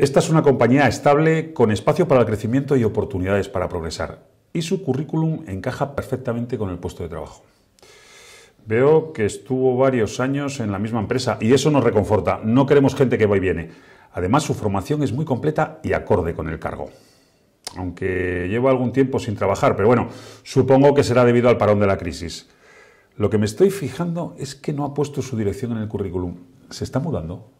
Esta es una compañía estable, con espacio para el crecimiento y oportunidades para progresar. Y su currículum encaja perfectamente con el puesto de trabajo. Veo que estuvo varios años en la misma empresa y eso nos reconforta. No queremos gente que va y viene. Además, su formación es muy completa y acorde con el cargo. Aunque lleva algún tiempo sin trabajar, pero bueno, supongo que será debido al parón de la crisis. Lo que me estoy fijando es que no ha puesto su dirección en el currículum. ¿Se está mudando?